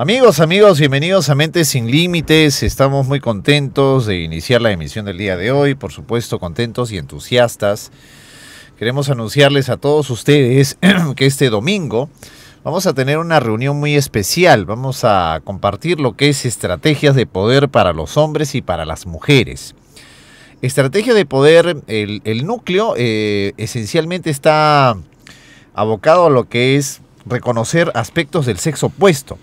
Amigos, amigos, bienvenidos a Mentes Sin Límites. Estamos muy contentos de iniciar la emisión del día de hoy, por supuesto contentos y entusiastas. Queremos anunciarles a todos ustedes que este domingo vamos a tener una reunión muy especial. Vamos a compartir lo que es estrategias de poder para los hombres y para las mujeres. Estrategia de poder, el, núcleo eh, esencialmente está abocado a lo que es reconocer aspectos del sexo opuesto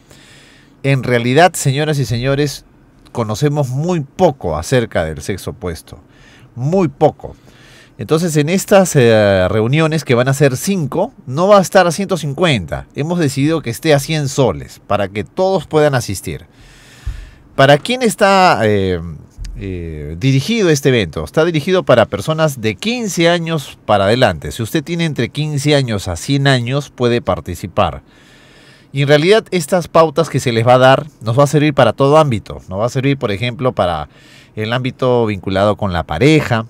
en realidad, señoras y señores, conocemos muy poco acerca del sexo opuesto. Muy poco. Entonces, en estas eh, reuniones, que van a ser cinco, no va a estar a 150. Hemos decidido que esté a 100 soles para que todos puedan asistir. ¿Para quién está eh, eh, dirigido este evento? Está dirigido para personas de 15 años para adelante. Si usted tiene entre 15 años a 100 años, puede participar. Y en realidad estas pautas que se les va a dar nos va a servir para todo ámbito. Nos va a servir, por ejemplo, para el ámbito vinculado con la pareja,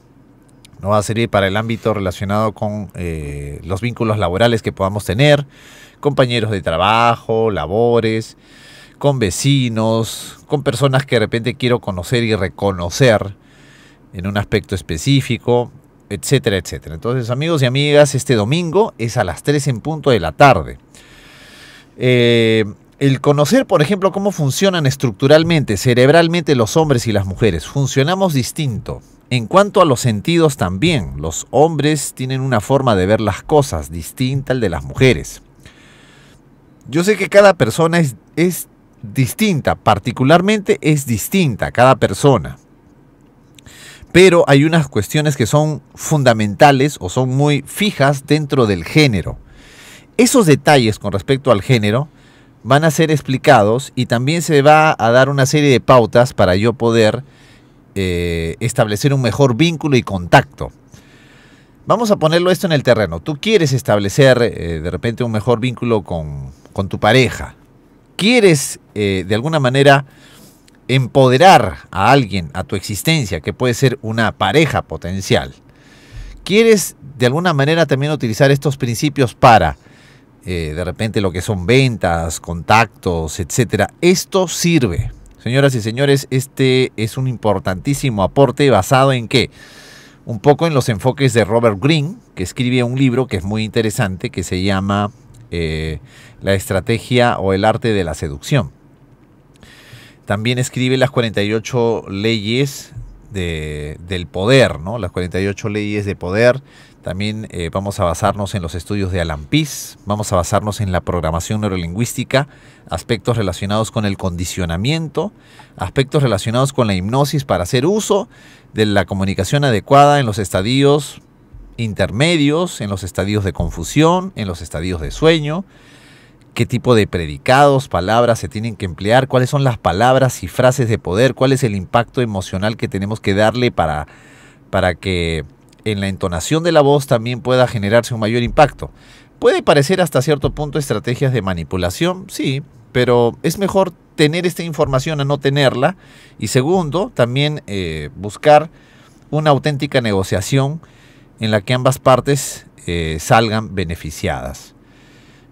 nos va a servir para el ámbito relacionado con eh, los vínculos laborales que podamos tener, compañeros de trabajo, labores, con vecinos, con personas que de repente quiero conocer y reconocer en un aspecto específico, etcétera, etcétera. Entonces, amigos y amigas, este domingo es a las 3 en punto de la tarde. Eh, el conocer, por ejemplo, cómo funcionan estructuralmente, cerebralmente los hombres y las mujeres. Funcionamos distinto. En cuanto a los sentidos también, los hombres tienen una forma de ver las cosas distinta al de las mujeres. Yo sé que cada persona es distinta, particularmente es distinta cada persona. Pero hay unas cuestiones que son fundamentales o son muy fijas dentro del género. Esos detalles con respecto al género van a ser explicados y también se va a dar una serie de pautas para yo poder eh, establecer un mejor vínculo y contacto. Vamos a ponerlo esto en el terreno. Tú quieres establecer eh, de repente un mejor vínculo con, tu pareja. Quieres eh, de alguna manera empoderar a alguien, a tu existencia, que puede ser una pareja potencial. Quieres de alguna manera también utilizar estos principios para eh, de repente lo que son ventas, contactos, etcétera. Esto sirve. Señoras y señores, este es un importantísimo aporte basado en qué? Un poco en los enfoques de Robert Greene, que escribe un libro que es muy interesante, que se llama eh, La estrategia o el arte de la seducción. También escribe las 48 leyes del poder, ¿no? Las 48 leyes de poder también eh, vamos a basarnos en los estudios de Alan Pease, vamos a basarnos en la programación neurolingüística, aspectos relacionados con el condicionamiento, aspectos relacionados con la hipnosis para hacer uso de la comunicación adecuada en los estadios intermedios, en los estadios de confusión, en los estadios de sueño, qué tipo de predicados, palabras se tienen que emplear, cuáles son las palabras y frases de poder, cuál es el impacto emocional que tenemos que darle para, para que en la entonación de la voz también pueda generarse un mayor impacto. Puede parecer hasta cierto punto estrategias de manipulación, sí, pero es mejor tener esta información a no tenerla. Y segundo, también eh, buscar una auténtica negociación en la que ambas partes eh, salgan beneficiadas.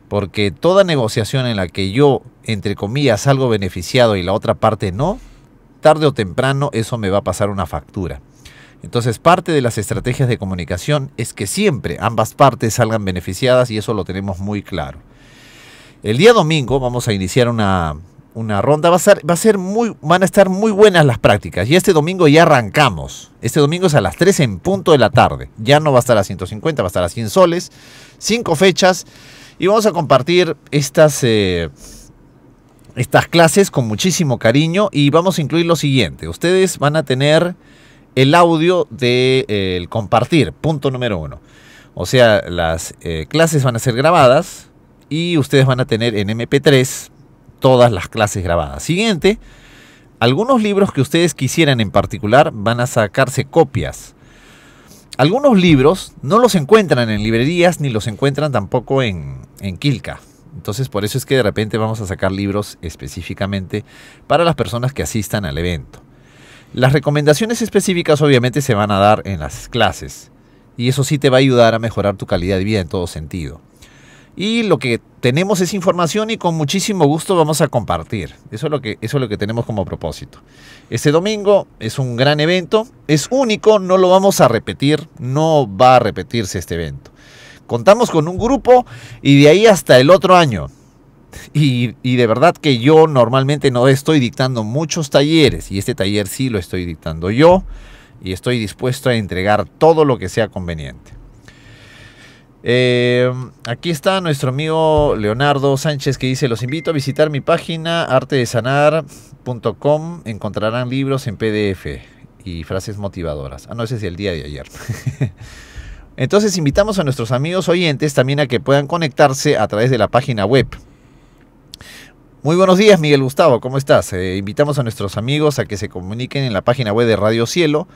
Porque toda negociación en la que yo, entre comillas, salgo beneficiado y la otra parte no, tarde o temprano eso me va a pasar una factura. Entonces, parte de las estrategias de comunicación es que siempre ambas partes salgan beneficiadas y eso lo tenemos muy claro. El día domingo vamos a iniciar una, ronda. Va a, ser, va a muy, van a estar muy buenas las prácticas. Y este domingo ya arrancamos. Este domingo es a las 3 en punto de la tarde. Ya no va a estar a 150, va a estar a 100 soles. Cinco fechas. Y vamos a compartir estas, eh, estas clases con muchísimo cariño. Y vamos a incluir lo siguiente. Ustedes van a tener el audio del de, eh, compartir, punto número uno. O sea, las eh, clases van a ser grabadas y ustedes van a tener en MP3 todas las clases grabadas. Siguiente, algunos libros que ustedes quisieran en particular van a sacarse copias. Algunos libros no los encuentran en librerías ni los encuentran tampoco en, en Entonces por eso es que de repente vamos a sacar libros específicamente para las personas que asistan al evento. Las recomendaciones específicas obviamente se van a dar en las clases y eso sí te va a ayudar a mejorar tu calidad de vida en todo sentido. Y lo que tenemos es información y con muchísimo gusto vamos a compartir. Eso es lo que, eso es lo que tenemos como propósito. Este domingo es un gran evento, es único, no lo vamos a repetir, no va a repetirse este evento. Contamos con un grupo y de ahí hasta el otro año. Y, de verdad que yo normalmente no estoy dictando muchos talleres y este taller sí lo estoy dictando yo y estoy dispuesto a entregar todo lo que sea conveniente. Eh, aquí está nuestro amigo Leonardo Sánchez que dice, los invito a visitar mi página artedesanar.com, encontrarán libros en PDF y frases motivadoras. Ah, no, ese es el día de ayer. Entonces invitamos a nuestros amigos oyentes también a que puedan conectarse a través de la página web muy buenos días, Miguel Gustavo, ¿cómo estás? Eh, invitamos a nuestros amigos a que se comuniquen en la página web de Radio Cielo,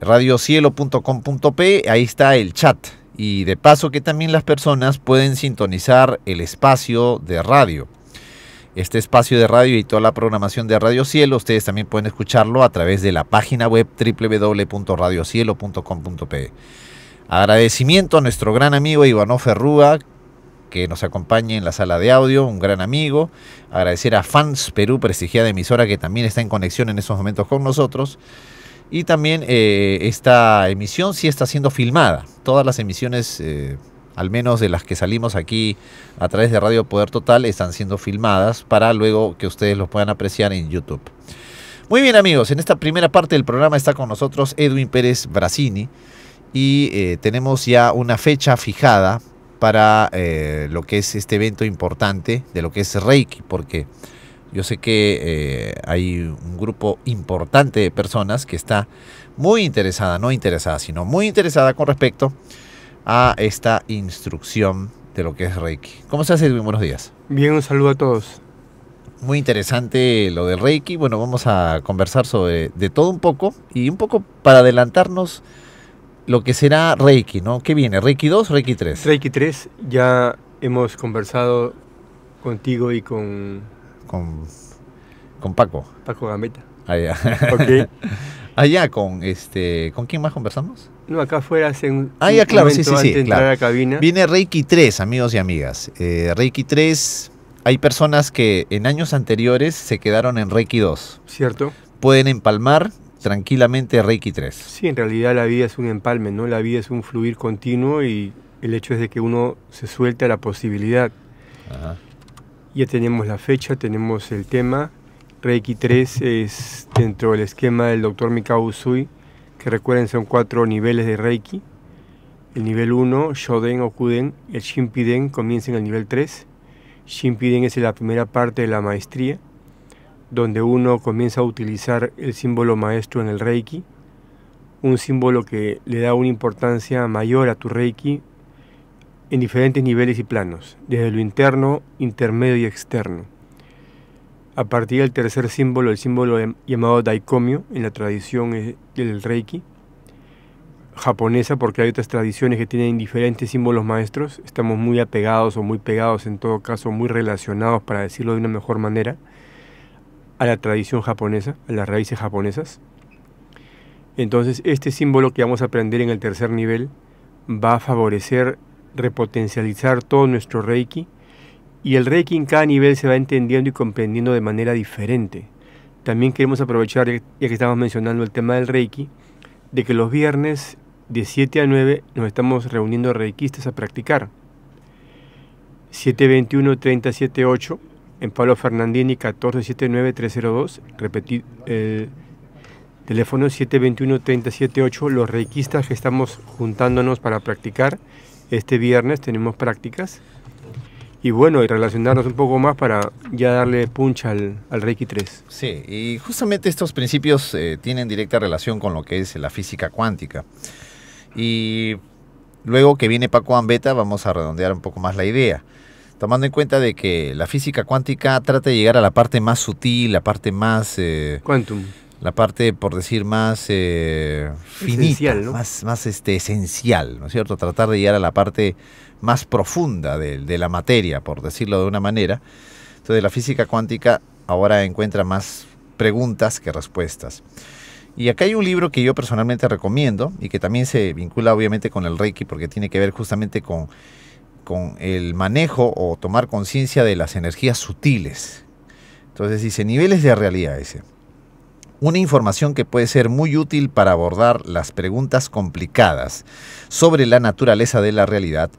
radiocielo.com.p, ahí está el chat. Y de paso que también las personas pueden sintonizar el espacio de radio. Este espacio de radio y toda la programación de Radio Cielo, ustedes también pueden escucharlo a través de la página web www.radiocielo.com.pe. Agradecimiento a nuestro gran amigo Ivano Ferrúa, que nos acompañe en la sala de audio, un gran amigo. Agradecer a Fans Perú, prestigiada emisora que también está en conexión en estos momentos con nosotros. Y también eh, esta emisión sí está siendo filmada. Todas las emisiones, eh, al menos de las que salimos aquí a través de Radio Poder Total, están siendo filmadas para luego que ustedes lo puedan apreciar en YouTube. Muy bien amigos, en esta primera parte del programa está con nosotros Edwin Pérez Brasini y eh, tenemos ya una fecha fijada para eh, lo que es este evento importante de lo que es Reiki, porque yo sé que eh, hay un grupo importante de personas que está muy interesada, no interesada, sino muy interesada con respecto a esta instrucción de lo que es Reiki. ¿Cómo estás, Edwin? Buenos días. Bien, un saludo a todos. Muy interesante lo del Reiki. Bueno, vamos a conversar sobre de todo un poco y un poco para adelantarnos lo que será Reiki, ¿no? ¿Qué viene? ¿Reiki 2 Reiki 3? Reiki 3, ya hemos conversado contigo y con... Con, con Paco. Paco Gambetta. Allá. Ah, okay. Allá ah, con este... ¿Con quién más conversamos? No, acá afuera hace un, ah, ya, claro, sí, sí, sí, claro. a la cabina. Viene Reiki 3, amigos y amigas. Eh, Reiki 3, hay personas que en años anteriores se quedaron en Reiki 2. Cierto. Pueden empalmar tranquilamente Reiki 3. Sí, en realidad la vida es un empalme, ¿no? La vida es un fluir continuo y el hecho es de que uno se suelta a la posibilidad. Ya tenemos la fecha, tenemos el tema. Reiki 3 es dentro del esquema del doctor Mikao Usui, que recuerden son cuatro niveles de Reiki. El nivel 1, Shoden o Kuden, el Shinpiden comienza en el nivel 3. Shinpiden es la primera parte de la maestría donde uno comienza a utilizar el símbolo maestro en el Reiki, un símbolo que le da una importancia mayor a tu Reiki en diferentes niveles y planos, desde lo interno, intermedio y externo. A partir del tercer símbolo, el símbolo em, llamado daikomyo en la tradición del Reiki japonesa, porque hay otras tradiciones que tienen diferentes símbolos maestros, estamos muy apegados o muy pegados en todo caso, muy relacionados para decirlo de una mejor manera a la tradición japonesa, a las raíces japonesas. Entonces, este símbolo que vamos a aprender en el tercer nivel va a favorecer repotencializar todo nuestro Reiki y el Reiki en cada nivel se va entendiendo y comprendiendo de manera diferente. También queremos aprovechar, ya que estamos mencionando el tema del Reiki, de que los viernes de 7 a 9 nos estamos reuniendo reikistas a practicar. 721 378 en Pablo Fernandini 1479302, repetir el teléfono 721-378, los reikistas que estamos juntándonos para practicar. Este viernes tenemos prácticas. Y bueno, y relacionarnos un poco más para ya darle punch al, al Reiki 3. Sí, y justamente estos principios eh, tienen directa relación con lo que es la física cuántica. Y luego que viene Paco Ambeta, vamos a redondear un poco más la idea tomando en cuenta de que la física cuántica trata de llegar a la parte más sutil, la parte más... Eh, Quantum. La parte, por decir, más eh, más, más este, esencial, ¿no es cierto? Tratar de llegar a la parte más profunda de la materia, por decirlo de una manera. Entonces la física cuántica ahora encuentra más preguntas que respuestas. Y acá hay un libro que yo personalmente recomiendo y que también se vincula obviamente con el Reiki porque tiene que ver justamente con con el manejo o tomar conciencia de las energías sutiles. Entonces dice, niveles de realidad ese. Una información que puede ser muy útil para abordar las preguntas complicadas sobre la naturaleza de la realidad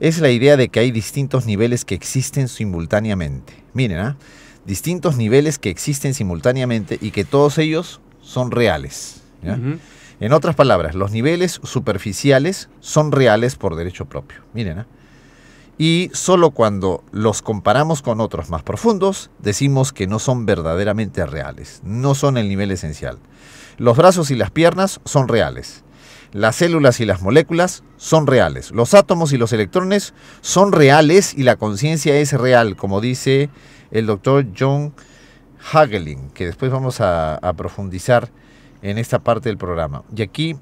es la idea de que hay distintos niveles que existen simultáneamente. Miren, ¿ah? distintos niveles que existen simultáneamente y que todos ellos son reales. En otras palabras, los niveles superficiales son reales por derecho propio. Miren, ¿ah? y solo cuando los comparamos con otros más profundos decimos que no son verdaderamente reales, no son el nivel esencial. Los brazos y las piernas son reales. Las células y las moléculas son reales. Los átomos y los electrones son reales y la conciencia es real, como dice el doctor John Hagelin, que después vamos a, profundizar en esta parte del programa. Y aquí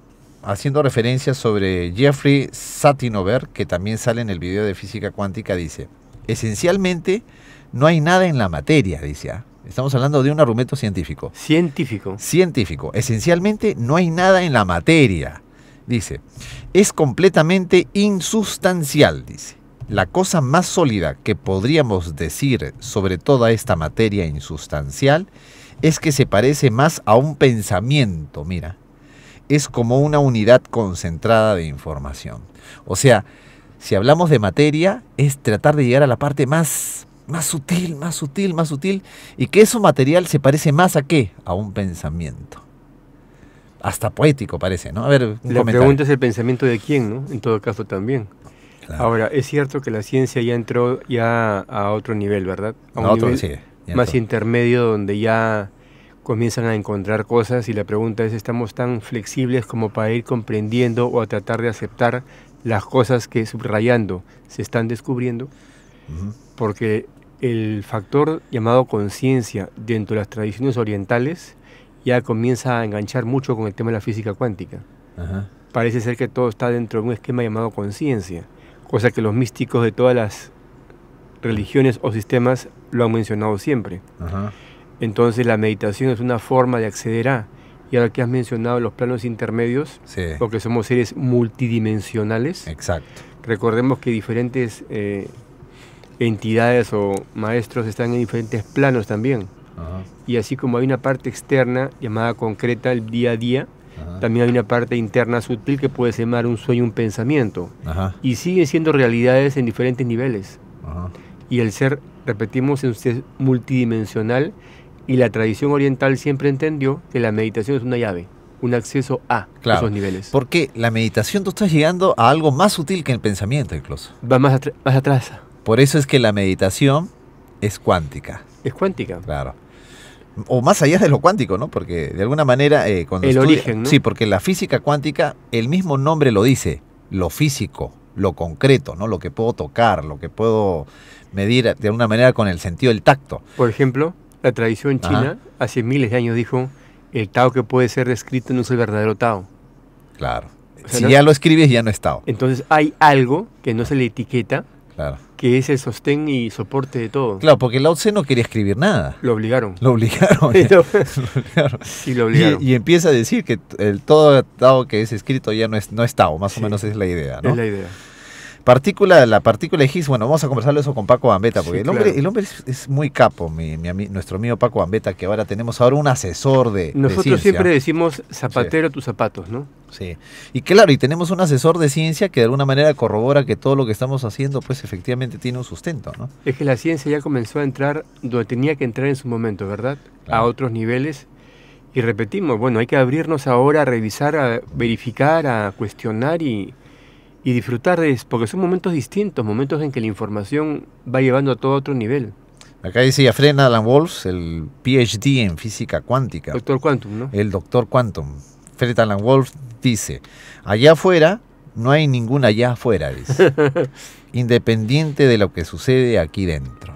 haciendo referencia sobre Jeffrey Satinover, que también sale en el video de física cuántica, dice, esencialmente no hay nada en la materia, dice. ¿ah? Estamos hablando de un argumento científico. Científico. Científico. Esencialmente no hay nada en la materia. Dice, es completamente insustancial, dice. La cosa más sólida que podríamos decir sobre toda esta materia insustancial es que se parece más a un pensamiento, mira, es como una unidad concentrada de información. O sea, si hablamos de materia, es tratar de llegar a la parte más, más sutil, más sutil, más sutil, y que eso material se parece más a qué? A un pensamiento. Hasta poético parece, ¿no? A ver, La pregunta es el pensamiento de quién, ¿no? En todo caso también. Ahora, es cierto que la ciencia ya entró ya a otro nivel, ¿verdad? A un otro, nivel más intermedio donde ya comienzan a encontrar cosas y la pregunta es, ¿estamos tan flexibles como para ir comprendiendo o a tratar de aceptar las cosas que subrayando se están descubriendo? Porque el factor llamado conciencia dentro de las tradiciones orientales ya comienza a enganchar mucho con el tema de la física cuántica. Parece ser que todo está dentro de un esquema llamado conciencia, cosa que los místicos de todas las religiones o sistemas lo han mencionado siempre. Entonces la meditación es una forma de acceder a. Y ahora que has mencionado los planos intermedios, porque somos seres multidimensionales. Exacto. Recordemos que diferentes eh, entidades o maestros están en diferentes planos también. Y así como hay una parte externa llamada concreta, el día a día, también hay una parte interna sutil que puede llamar un sueño, un pensamiento. Y siguen siendo realidades en diferentes niveles. Y el ser, repetimos, es multidimensional y la tradición oriental siempre entendió que la meditación es una llave, un acceso a esos niveles. Porque la meditación tú estás llegando a algo más sutil que el pensamiento incluso. Va más, atrás. Por eso es que la meditación es cuántica. Es cuántica. Claro. O más allá de lo cuántico, ¿no? Porque de alguna manera... Eh, cuando el origen, ¿no? Sí, porque la física cuántica, el mismo nombre lo dice, lo físico, lo concreto, ¿no? Lo que puedo tocar, lo que puedo medir de alguna manera con el sentido del tacto. Por ejemplo. La tradición china hace miles de años dijo, el Tao que puede ser descrito no es el verdadero Tao. Claro. si ya lo escribes, ya no es Tao. Entonces hay algo que no se le etiqueta, que es el sostén y soporte de todo. Claro, porque Lao Tse no quería escribir nada. Lo obligaron. Lo obligaron. Y, empieza a decir que el todo Tao que es escrito ya no es, no es Tao, más o menos es la idea. ¿no? Es la idea. Partícula, la partícula de bueno, vamos a conversarlo eso con Paco Bambeta, porque el hombre, el hombre es, muy capo, mi, nuestro amigo Paco Bambeta, que ahora tenemos ahora un asesor de. Nosotros siempre decimos zapatero tus zapatos, ¿no? Sí. Y claro, y tenemos un asesor de ciencia que de alguna manera corrobora que todo lo que estamos haciendo, pues efectivamente tiene un sustento, ¿no? Es que la ciencia ya comenzó a entrar donde tenía que entrar en su momento, ¿verdad? A otros niveles. Y repetimos, bueno, hay que abrirnos ahora a revisar, a verificar, a cuestionar y, y disfrutar de eso, porque son momentos distintos, momentos en que la información va llevando a todo otro nivel. Acá dice ya Fred Alan Wolf, el PhD en física cuántica. Doctor Quantum, ¿no? El doctor Quantum. Fred Alan Wolf dice, allá afuera no hay ningún allá afuera, dice. independiente de lo que sucede aquí dentro.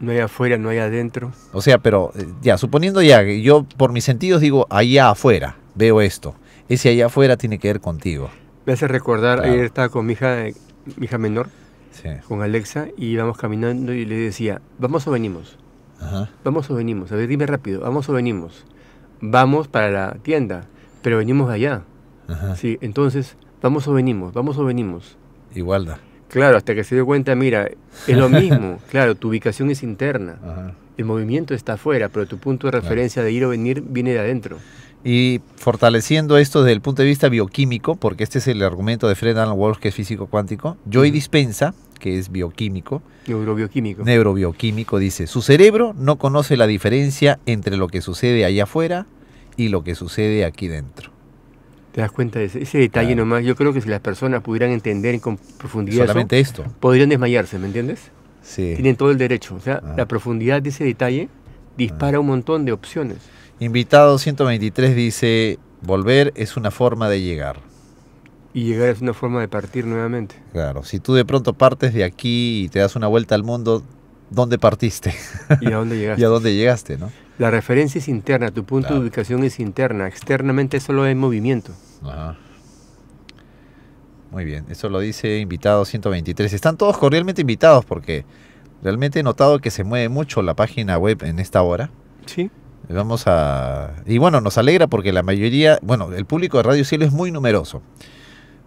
No hay afuera, no hay adentro. O sea, pero eh, ya, suponiendo ya, yo por mis sentidos digo allá afuera, veo esto. Ese allá afuera tiene que ver contigo. Me hace recordar, ayer estaba con mi hija, eh, mi hija menor, con Alexa, y íbamos caminando y le decía, vamos o venimos. Vamos o venimos. A ver, dime rápido, vamos o venimos. Vamos para la tienda, pero venimos allá. entonces, vamos o venimos, vamos o venimos. Igualdad. Claro, hasta que se dio cuenta, mira, es lo mismo. claro, tu ubicación es interna. El movimiento está afuera, pero tu punto de referencia de ir o venir viene de adentro. Y fortaleciendo esto desde el punto de vista bioquímico, porque este es el argumento de Fred Alan Walsh, que es físico cuántico, Joy Dispensa, que es bioquímico, neurobioquímico. neurobioquímico, dice, su cerebro no conoce la diferencia entre lo que sucede allá afuera y lo que sucede aquí dentro. ¿Te das cuenta de ese, detalle nomás? Yo creo que si las personas pudieran entender con profundidad Solamente esto. podrían desmayarse, ¿me entiendes? Sí. Tienen todo el derecho. O sea, ah. la profundidad de ese detalle dispara ah. un montón de opciones. Invitado 123 dice, volver es una forma de llegar. Y llegar es una forma de partir nuevamente. Claro, si tú de pronto partes de aquí y te das una vuelta al mundo, ¿dónde partiste? ¿Y a dónde llegaste? y a dónde llegaste, ¿no? La referencia es interna, tu punto de ubicación es interna, externamente solo hay movimiento. Muy bien, eso lo dice invitado 123. Están todos cordialmente invitados porque realmente he notado que se mueve mucho la página web en esta hora. Sí. Vamos a. Y bueno, nos alegra porque la mayoría. Bueno, el público de Radio Cielo es muy numeroso.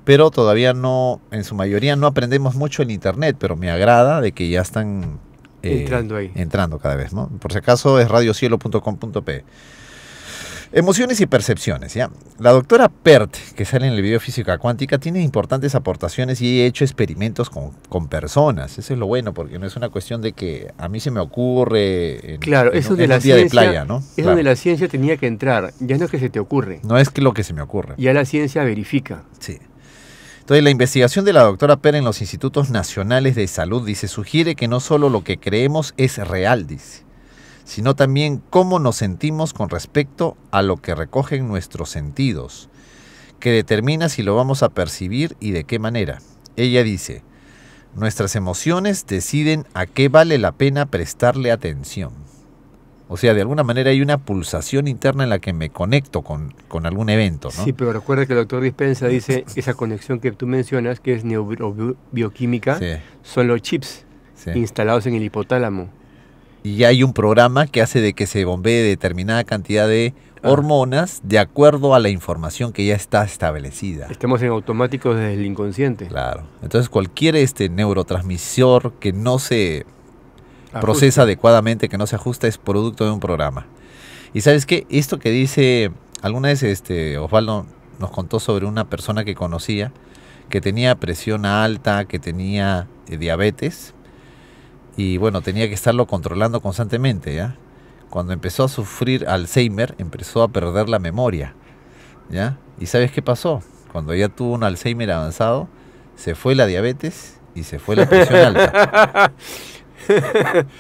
Pero todavía no. En su mayoría no aprendemos mucho en Internet. Pero me agrada de que ya están. Eh, entrando ahí. Entrando cada vez, ¿no? Por si acaso es radiocielo.com.p. Emociones y percepciones, ¿ya? La doctora Pert, que sale en el video Física Cuántica, tiene importantes aportaciones y he hecho experimentos con, personas. Eso es lo bueno, porque no es una cuestión de que a mí se me ocurre en, claro, eso la día de playa, ¿no? Es donde la ciencia tenía que entrar. Ya no es que se te ocurre. No es que lo que se me ocurre. Ya la ciencia verifica. Sí. Entonces, la investigación de la doctora Pert en los institutos nacionales de salud, dice, sugiere que no solo lo que creemos es real, dice, sino también cómo nos sentimos con respecto a lo que recogen nuestros sentidos, que determina si lo vamos a percibir y de qué manera. Ella dice, nuestras emociones deciden a qué vale la pena prestarle atención. O sea, de alguna manera hay una pulsación interna en la que me conecto con, algún evento. Sí, pero recuerda que el doctor Dispensa dice esa conexión que tú mencionas, que es neurobioquímica, son los chips instalados en el hipotálamo y hay un programa que hace de que se bombee determinada cantidad de hormonas de acuerdo a la información que ya está establecida. Estamos en automático desde el inconsciente. Claro. Entonces cualquier este neurotransmisor que no se procesa adecuadamente, que no se ajusta, es producto de un programa. Y sabes qué, esto que dice, alguna vez este Osvaldo nos contó sobre una persona que conocía que tenía presión alta, que tenía eh, diabetes, y bueno, tenía que estarlo controlando constantemente, ¿ya? Cuando empezó a sufrir Alzheimer, empezó a perder la memoria, ¿ya? ¿Y sabes qué pasó? Cuando ya tuvo un Alzheimer avanzado, se fue la diabetes y se fue la presión alta.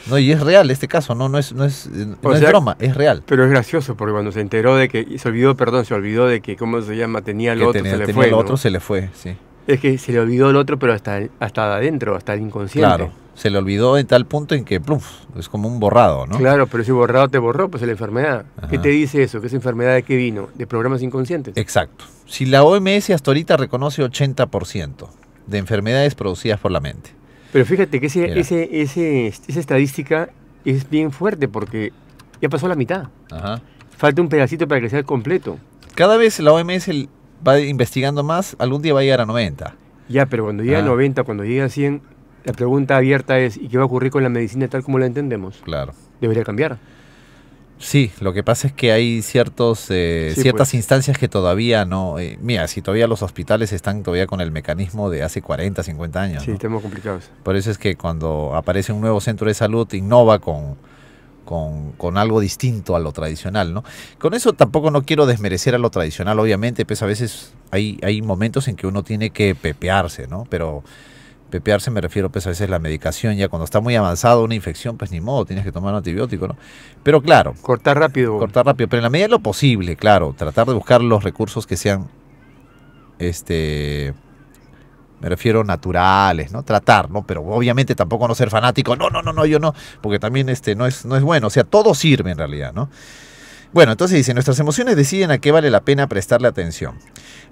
No, y es real este caso, no, no es, no es, eh, broma, es real. Pero es gracioso, porque cuando se enteró de que, se olvidó, perdón, se olvidó de que, ¿cómo se llama? Tenía el otro, se le tenía otro se le fue, sí. Es que se le olvidó el otro, pero hasta, hasta adentro, hasta el inconsciente. Claro, se le olvidó en tal punto en que, pluf, es como un borrado, ¿no? Claro, pero ese borrado te borró, pues es la enfermedad. ¿Qué te dice eso? ¿Que es enfermedad de qué vino? De programas inconscientes. Exacto. Si la OMS hasta ahorita reconoce 80% de enfermedades producidas por la mente. Pero fíjate que ese, esa estadística es bien fuerte porque ya pasó la mitad. Falta un pedacito para que sea completo. Cada vez la OMS va investigando más, algún día va a llegar a 90. Ya, pero cuando llega a 90, ah. cuando llega a 100, la pregunta abierta es, ¿y qué va a ocurrir con la medicina tal como la entendemos? Claro. Debería cambiar. Sí, lo que pasa es que hay ciertos, eh, ciertas pues. instancias que todavía no... Eh, mira, si todavía los hospitales están todavía con el mecanismo de hace 40, 50 años. Sí, estamos complicados. Por eso es que cuando aparece un nuevo centro de salud, innova con con, algo distinto a lo tradicional, ¿no? Con eso tampoco no quiero desmerecer a lo tradicional, obviamente, pues a veces hay, hay momentos en que uno tiene que pepearse, ¿no? Pero pepearse me refiero pues a veces la medicación, ya cuando está muy avanzada una infección, pues ni modo, tienes que tomar un antibiótico, ¿no? Pero claro. Cortar rápido. Cortar rápido, pero en la medida de lo posible, claro, tratar de buscar los recursos que sean, este, me refiero naturales, ¿no? Tratar, ¿no? Pero obviamente tampoco no ser fanático, no, no, no, no, yo no, porque también este no es, no es bueno, o sea, todo sirve en realidad, ¿no? Bueno, entonces dice, nuestras emociones deciden a qué vale la pena prestarle atención.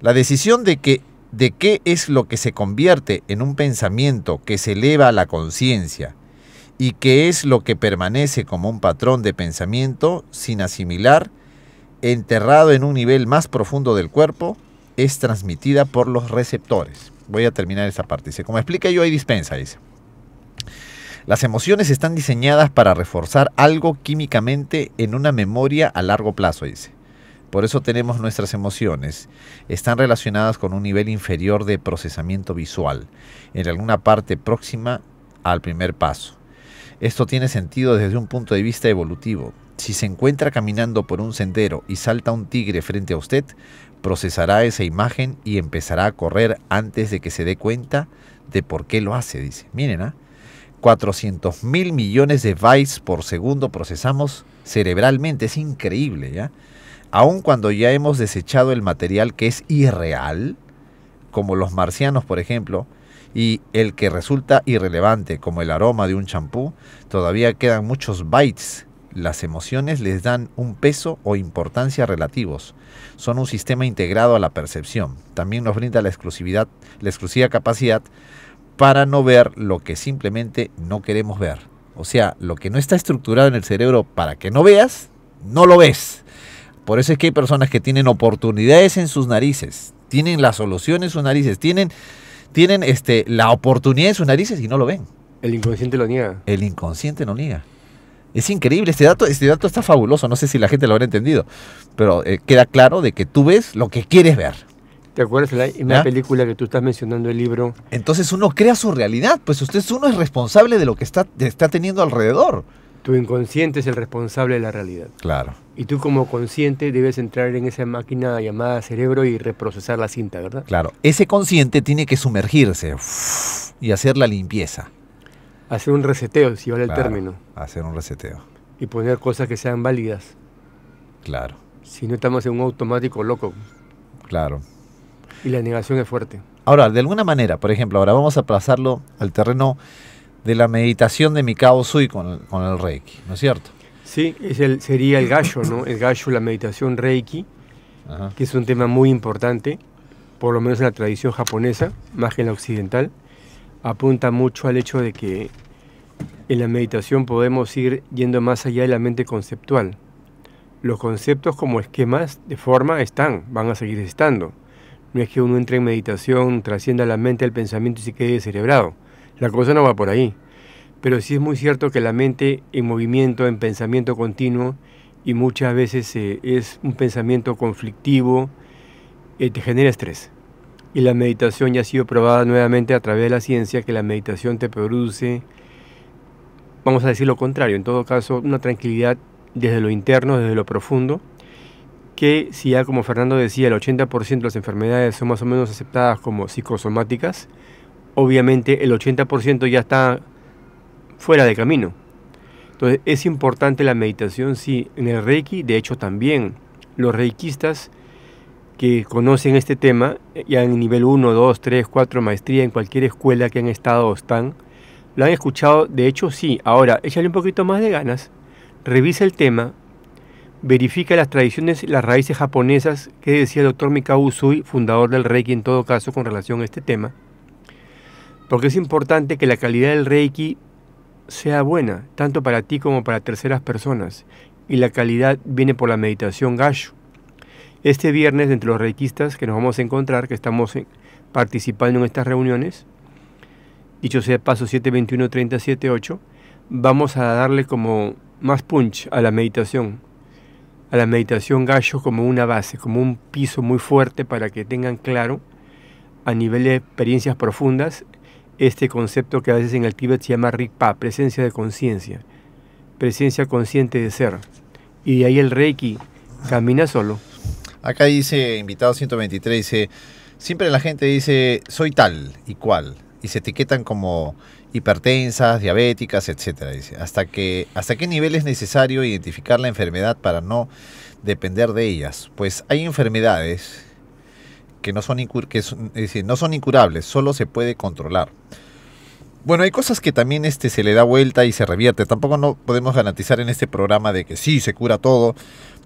La decisión de que de qué es lo que se convierte en un pensamiento que se eleva a la conciencia y qué es lo que permanece como un patrón de pensamiento sin asimilar, enterrado en un nivel más profundo del cuerpo, es transmitida por los receptores voy a terminar esta parte. Dice, como explica yo, hay dispensa, dice. Las emociones están diseñadas para reforzar algo químicamente en una memoria a largo plazo, dice. Por eso tenemos nuestras emociones. Están relacionadas con un nivel inferior de procesamiento visual, en alguna parte próxima al primer paso. Esto tiene sentido desde un punto de vista evolutivo. Si se encuentra caminando por un sendero y salta un tigre frente a usted, procesará esa imagen y empezará a correr antes de que se dé cuenta de por qué lo hace, dice. Miren, ¿ah? 400 mil millones de bytes por segundo procesamos cerebralmente, es increíble, ¿ya? Aun cuando ya hemos desechado el material que es irreal, como los marcianos, por ejemplo, y el que resulta irrelevante, como el aroma de un champú, todavía quedan muchos bytes las emociones les dan un peso o importancia relativos. Son un sistema integrado a la percepción. También nos brinda la exclusividad, la exclusiva capacidad para no ver lo que simplemente no queremos ver. O sea, lo que no está estructurado en el cerebro para que no veas, no lo ves. Por eso es que hay personas que tienen oportunidades en sus narices, tienen la solución en sus narices, tienen, tienen este, la oportunidad en sus narices y no lo ven. El inconsciente lo niega. El inconsciente no niega. Es increíble, este dato, este dato está fabuloso, no sé si la gente lo habrá entendido, pero eh, queda claro de que tú ves lo que quieres ver. ¿Te acuerdas de la película que tú estás mencionando, el libro? Entonces uno crea su realidad, pues usted uno es responsable de lo que está, está teniendo alrededor. Tu inconsciente es el responsable de la realidad. Claro. Y tú como consciente debes entrar en esa máquina llamada cerebro y reprocesar la cinta, ¿verdad? Claro. Ese consciente tiene que sumergirse y hacer la limpieza. Hacer un reseteo, si vale el término. Hacer un reseteo. Y poner cosas que sean válidas. Claro. Si no estamos en un automático loco. Claro. Y la negación es fuerte. Ahora, de alguna manera, por ejemplo, ahora vamos a aplazarlo al terreno de la meditación de Mikao Sui con el, con el Reiki, ¿no es cierto? Sí, es el, sería el gallo, ¿no? El gallo, la meditación Reiki, que es un tema muy importante, por lo menos en la tradición japonesa, más que en la occidental, apunta mucho al hecho de que en la meditación podemos ir yendo más allá de la mente conceptual. Los conceptos como esquemas de forma están, van a seguir estando. No es que uno entre en meditación, trascienda la mente el pensamiento y se quede cerebrado. La cosa no va por ahí. Pero sí es muy cierto que la mente en movimiento, en pensamiento continuo, y muchas veces eh, es un pensamiento conflictivo, eh, te genera estrés. Y la meditación ya ha sido probada nuevamente a través de la ciencia que la meditación te produce vamos a decir lo contrario, en todo caso, una tranquilidad desde lo interno, desde lo profundo, que si ya como Fernando decía, el 80% de las enfermedades son más o menos aceptadas como psicosomáticas, obviamente el 80% ya está fuera de camino. Entonces es importante la meditación, sí, en el Reiki, de hecho también los reikistas que conocen este tema, eh, ya en nivel 1, 2, 3, 4 maestría, en cualquier escuela que han estado o están, lo han escuchado, de hecho sí. Ahora, échale un poquito más de ganas, revisa el tema, verifica las tradiciones, las raíces japonesas que decía el doctor Mikao Usui, fundador del Reiki en todo caso con relación a este tema. Porque es importante que la calidad del Reiki sea buena, tanto para ti como para terceras personas. Y la calidad viene por la meditación Gashu. Este viernes, entre los reikistas que nos vamos a encontrar, que estamos participando en estas reuniones, dicho sea paso 721-378, vamos a darle como más punch a la meditación, a la meditación gallo como una base, como un piso muy fuerte para que tengan claro a nivel de experiencias profundas este concepto que a veces en el Tíbet se llama Rigpa, presencia de conciencia, presencia consciente de ser. Y de ahí el Reiki camina solo. Acá dice, invitado 123, dice, siempre la gente dice, soy tal y cual y se etiquetan como hipertensas, diabéticas, etcétera. Dice, hasta que hasta qué nivel es necesario identificar la enfermedad para no depender de ellas, pues hay enfermedades que no son que no son incurables, solo se puede controlar. Bueno, hay cosas que también este, se le da vuelta y se revierte. Tampoco no podemos garantizar en este programa de que sí se cura todo.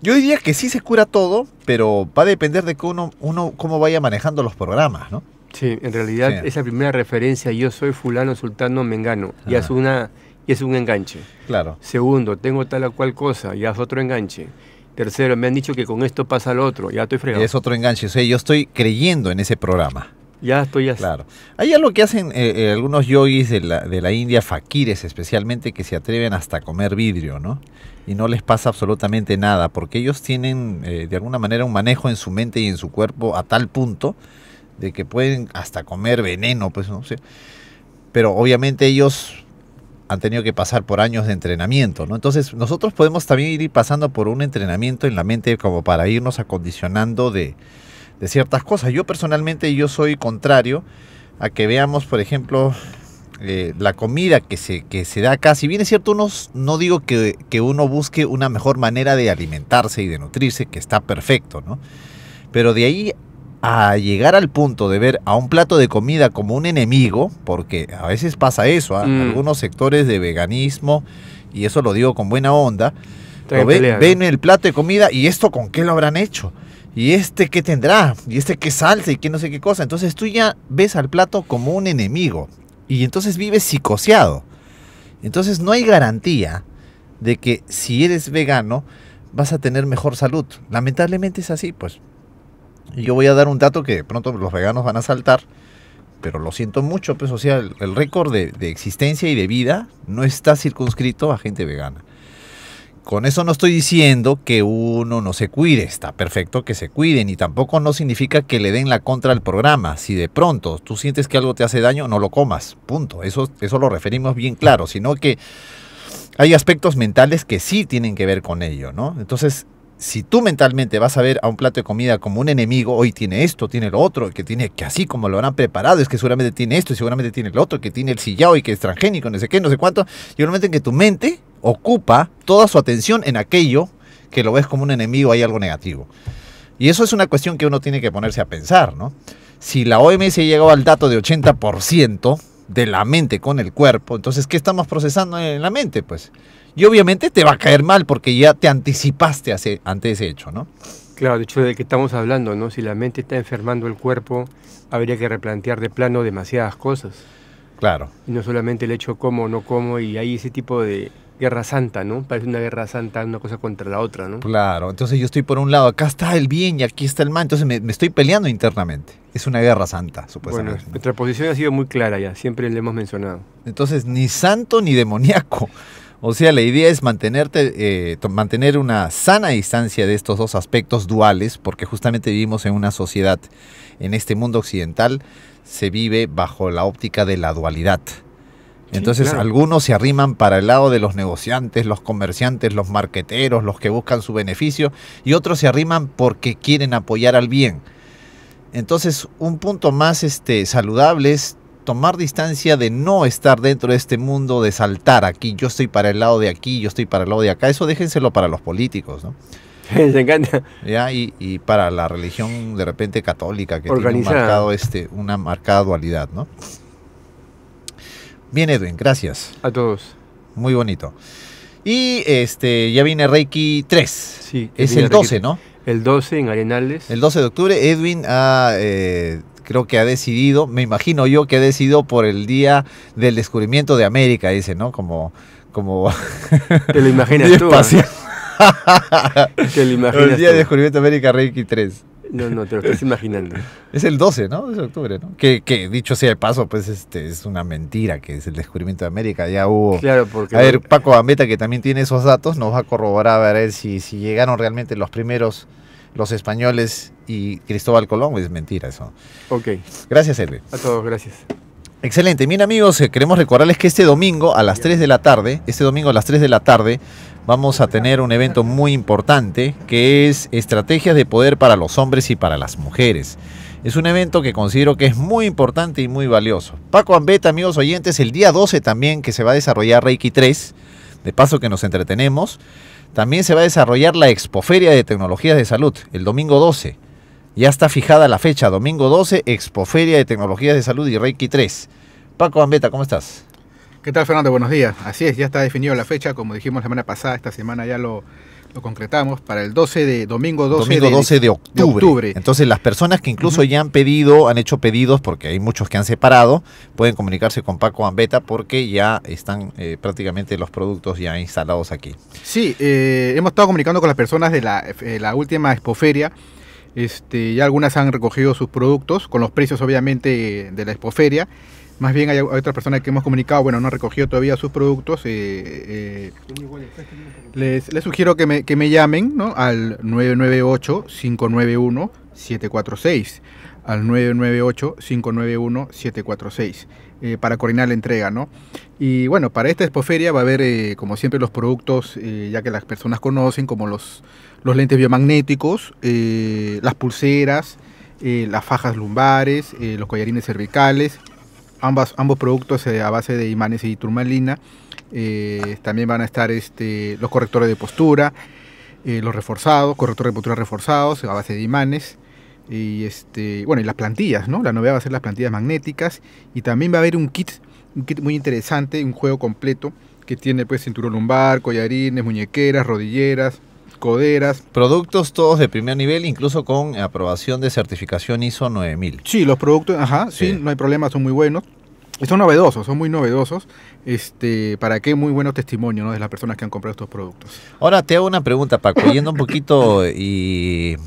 Yo diría que sí se cura todo, pero va a depender de cómo uno, uno cómo vaya manejando los programas, ¿no? Sí, en realidad esa primera referencia, yo soy fulano, sultano, mengano, es una y es un enganche. Claro. Segundo, tengo tal o cual cosa, y es otro enganche. Tercero, me han dicho que con esto pasa lo otro, ya estoy fregado. Es otro enganche, o sea, yo estoy creyendo en ese programa. Ya estoy así. Claro. Hay algo que hacen eh, eh, algunos yogis de la, de la India, fakires especialmente, que se atreven hasta a comer vidrio, ¿no? Y no les pasa absolutamente nada, porque ellos tienen eh, de alguna manera un manejo en su mente y en su cuerpo a tal punto de que pueden hasta comer veneno, pues no sé. Pero obviamente ellos han tenido que pasar por años de entrenamiento, ¿no? Entonces nosotros podemos también ir pasando por un entrenamiento en la mente como para irnos acondicionando de, ciertas cosas. Yo personalmente yo soy contrario a que veamos, por ejemplo, eh, la comida que se, que se da acá. Si bien es cierto, unos no digo que, que uno busque una mejor manera de alimentarse y de nutrirse, que está perfecto, ¿no? Pero de ahí a llegar al punto de ver a un plato de comida como un enemigo, porque a veces pasa eso, a ¿ah? mm. algunos sectores de veganismo, y eso lo digo con buena onda, ven, el plato de comida y esto con qué lo habrán hecho, y este qué tendrá, y este qué salsa, y qué no sé qué cosa. Entonces tú ya ves al plato como un enemigo, y entonces vives psicoseado. Entonces no hay garantía de que si eres vegano vas a tener mejor salud. Lamentablemente es así, pues yo voy a dar un dato que de pronto los veganos van a saltar, pero lo siento mucho, pues, o sea, el, récord de, existencia y de vida no está circunscrito a gente vegana. Con eso no estoy diciendo que uno no se cuide, está perfecto que se cuiden y tampoco no significa que le den la contra al programa. Si de pronto tú sientes que algo te hace daño, no lo comas, punto. Eso, eso lo referimos bien claro, sino que hay aspectos mentales que sí tienen que ver con ello, ¿no? Entonces, si tú mentalmente vas a ver a un plato de comida como un enemigo, hoy tiene esto, tiene lo otro, que tiene que así como lo han preparado, es que seguramente tiene esto y seguramente tiene el otro, que tiene el sillao y que es transgénico, no sé qué, no sé cuánto, y en que tu mente ocupa toda su atención en aquello que lo ves como un enemigo, hay algo negativo. Y eso es una cuestión que uno tiene que ponerse a pensar, ¿no? Si la OMS llegado al dato de 80% de la mente con el cuerpo, entonces, ¿qué estamos procesando en la mente? Pues y obviamente te va a caer mal porque ya te anticipaste hace, ante ese hecho, ¿no? Claro, de hecho, de que estamos hablando, ¿no? Si la mente está enfermando el cuerpo, habría que replantear de plano demasiadas cosas. Claro. Y no solamente el hecho como, no como, y hay ese tipo de guerra santa, ¿no? Parece una guerra santa, una cosa contra la otra, ¿no? Claro, entonces yo estoy por un lado, acá está el bien y aquí está el mal, entonces me, estoy peleando internamente. Es una guerra santa, supuestamente. Bueno, nuestra posición ha sido muy clara ya, siempre le hemos mencionado. Entonces, ni santo ni demoníaco. O sea, la idea es mantenerte, eh, mantener una sana distancia de estos dos aspectos duales, porque justamente vivimos en una sociedad, en este mundo occidental, se vive bajo la óptica de la dualidad. Entonces algunos se arriman para el lado de los negociantes, los comerciantes, los marqueteros, los que buscan su beneficio, y otros se arriman porque quieren apoyar al bien. Entonces un punto más este, saludable es tomar distancia de no estar dentro de este mundo, de saltar aquí, yo estoy para el lado de aquí, yo estoy para el lado de acá, eso déjenselo para los políticos, ¿no? Se encanta. ¿Ya? Y, para la religión de repente católica que tiene marcado este, una marcada dualidad, ¿no? Bien, Edwin, gracias. A todos. Muy bonito. Y este ya viene Reiki 3. Sí, es el 12, ¿no? El 12 en Arenales. El 12 de octubre, Edwin ha ah, eh, creo que ha decidido, me imagino yo que ha decidido por el día del descubrimiento de América, dice, ¿no? Como... como Te lo imaginas tú. ¿eh? Te el día del descubrimiento de América Reiki 3. No, no, te lo estás imaginando. Es el 12, ¿no? Es de octubre, ¿no? Que, dicho sea de paso, pues este es una mentira que es el descubrimiento de América. Ya hubo. Claro, porque. A ver, Paco Bambeta, que también tiene esos datos, nos va a corroborar a ver si, si llegaron realmente los primeros los españoles y Cristóbal Colón, es mentira eso. Ok. Gracias, Edwin, A todos, gracias. Excelente. Bien amigos, eh, queremos recordarles que este domingo a las 3 de la tarde, este domingo a las 3 de la tarde, vamos a tener un evento muy importante que es Estrategias de Poder para los Hombres y para las Mujeres. Es un evento que considero que es muy importante y muy valioso. Paco Ambeta, amigos oyentes, el día 12 también que se va a desarrollar Reiki 3, de paso que nos entretenemos. También se va a desarrollar la Expoferia de Tecnologías de Salud el domingo 12. Ya está fijada la fecha, domingo 12, Expoferia de Tecnologías de Salud y Reiki 3. Paco Ambeta, ¿cómo estás? ¿Qué tal, Fernando? Buenos días. Así es, ya está definida la fecha, como dijimos la semana pasada, esta semana ya lo lo concretamos para el 12 de domingo 12, de, octubre. Entonces las personas que incluso ya han pedido, han hecho pedidos, porque hay muchos que han separado, pueden comunicarse con Paco Ambeta porque ya están eh, prácticamente los productos ya instalados aquí. Sí, eh, hemos estado comunicando con las personas de la, eh, la última expoferia. Este, ya algunas han recogido sus productos con los precios obviamente de la expoferia. Más bien hay, otras personas que hemos comunicado, bueno, no ha recogido todavía sus productos. Eh, eh, les, sugiero que me, llamen al 998-591-746. Al 998-591-746. Eh, para coordinar la entrega, ¿no? Y bueno, para esta expoferia va a haber, como siempre, los productos, ya que las personas conocen, como los, los lentes biomagnéticos, las pulseras, las fajas lumbares, los collarines cervicales, ambos productos eh, a base de imanes y turmalina. Eh, también van a estar este, los correctores de postura, eh, los reforzados, correctores de postura reforzados a base de imanes. Y este, bueno, las plantillas, ¿no? La novedad va a ser las plantillas magnéticas. Y también va a haber un kit, un kit muy interesante, un juego completo que tiene pues cinturón lumbar, collarines, muñequeras, rodilleras, coderas. Productos todos de primer nivel, incluso con aprobación de certificación ISO 9000. Sí, los productos, ajá, sí, no hay problema, son muy buenos. Son novedosos, son muy novedosos. Este, ¿Para qué? Muy buenos testimonios de las personas que han comprado estos productos. Ahora te hago una pregunta, Paco, yendo un poquito y,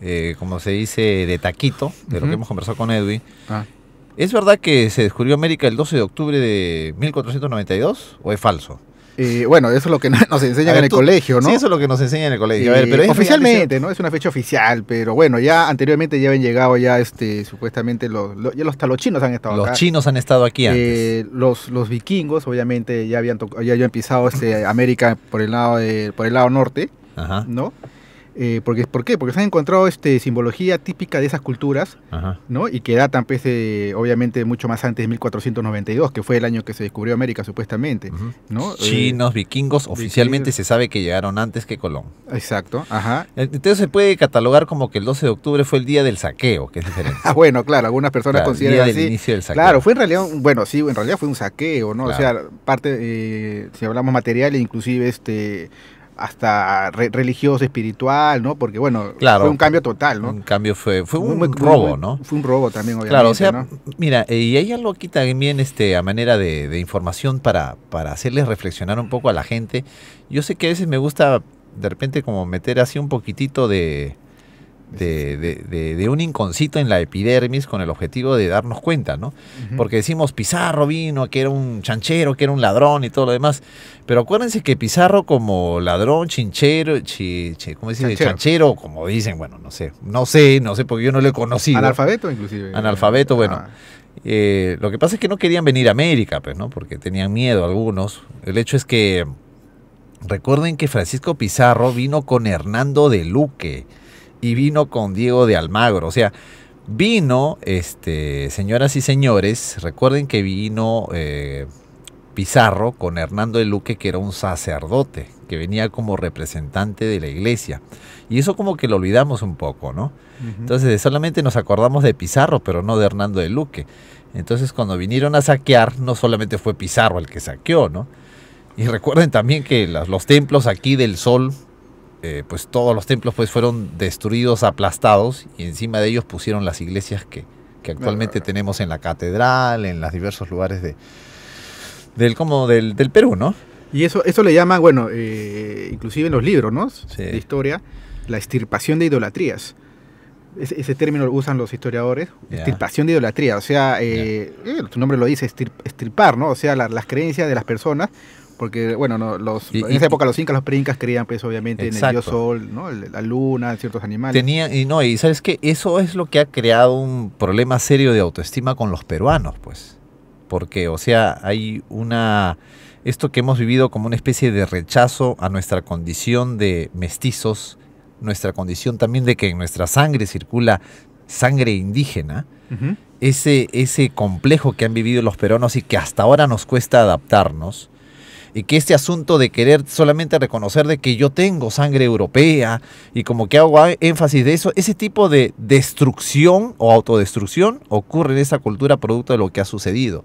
eh, como se dice, de taquito, de lo que hemos conversado con Edwin. Ah. ¿Es verdad que se descubrió América el 12 de octubre de 1492 o es falso? bueno, eso es lo que nos enseñan en el colegio, ¿no? Sí, eso es lo que nos enseñan en el colegio. pero oficialmente, ¿no? Es una fecha oficial, pero bueno, ya anteriormente ya habían llegado ya este, supuestamente los, ya hasta los chinos han estado los Los chinos han estado aquí eh, antes. los, los vikingos, obviamente, ya habían ya habían empezado este, América por el lado por el lado norte, Ajá. ¿no? Eh, porque, ¿Por qué? Porque se ha encontrado este, simbología típica de esas culturas, ¿no? Y que datan, pues, obviamente, mucho más antes de 1492, que fue el año que se descubrió América, supuestamente, eh, Chinos, vikingos, oficialmente se sabe que llegaron antes que Colón. Exacto, ajá. Entonces se puede catalogar como que el 12 de octubre fue el día del saqueo, que es diferente. ah, bueno, claro, algunas personas consideran día así. Del inicio del saqueo. Claro, fue en realidad, un, bueno, sí, en realidad fue un saqueo, ¿no? O sea, parte, eh, si hablamos material, inclusive, este hasta religioso, espiritual, ¿no? Porque bueno, fue un cambio total, ¿no? Un cambio fue, fue un robo, ¿no? Fue un robo también, obviamente. Claro, o sea, mira, eh, y hay algo aquí también este, a manera de, de, información para, para hacerles reflexionar un poco a la gente. Yo sé que a veces me gusta de repente como meter así un poquitito de, de, de, de, un inconcito en la epidermis con el objetivo de darnos cuenta, ¿no? Porque decimos Pizarro vino, que era un chanchero, que era un ladrón y todo lo demás. Pero acuérdense que Pizarro como ladrón, chinchero, ¿cómo dice? Chanchero. como dicen, bueno, no sé, no sé, no sé, porque yo no lo he conocido. Analfabeto inclusive. Analfabeto, bueno. Ah. Eh, lo que pasa es que no querían venir a América, pues, ¿no? Porque tenían miedo algunos. El hecho es que... Recuerden que Francisco Pizarro vino con Hernando de Luque, y vino con Diego de Almagro. O sea, vino, este, señoras y señores, recuerden que vino eh, Pizarro con Hernando de Luque, que era un sacerdote, que venía como representante de la iglesia. Y eso como que lo olvidamos un poco, ¿no? Entonces eh, solamente nos acordamos de Pizarro, pero no de Hernando de Luque. Entonces cuando vinieron a saquear, no solamente fue Pizarro el que saqueó, ¿no? Y recuerden también que los templos aquí del sol eh, pues todos los templos pues fueron destruidos, aplastados y encima de ellos pusieron las iglesias que, actualmente tenemos en la catedral, en los diversos lugares de, del, como del, Perú, ¿no? Y eso, eso le llama, bueno, eh, inclusive en los libros, ¿no? De historia, la extirpación de idolatrías. Ese, término lo usan los historiadores, extirpación de idolatría, o sea, eh, tu nombre lo dice, extirpar ¿no? O sea, las creencias de las personas porque, bueno, no, los, en esa época los incas, los perincas, creían, pues, obviamente, en el dios sol, La luna, ciertos animales. tenía y no, y sabes que eso es lo que ha creado un problema serio de autoestima con los peruanos, pues. Porque, o sea, hay una. Esto que hemos vivido como una especie de rechazo a nuestra condición de mestizos, nuestra condición también de que en nuestra sangre circula sangre indígena, ese, ese complejo que han vivido los peruanos y que hasta ahora nos cuesta adaptarnos, y que este asunto de querer solamente reconocer de que yo tengo sangre europea y como que hago énfasis de eso, ese tipo de destrucción o autodestrucción ocurre en esa cultura producto de lo que ha sucedido.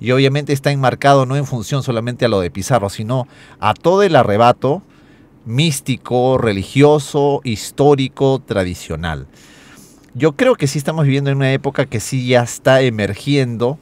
Y obviamente está enmarcado no en función solamente a lo de Pizarro, sino a todo el arrebato místico, religioso, histórico, tradicional. Yo creo que sí estamos viviendo en una época que sí ya está emergiendo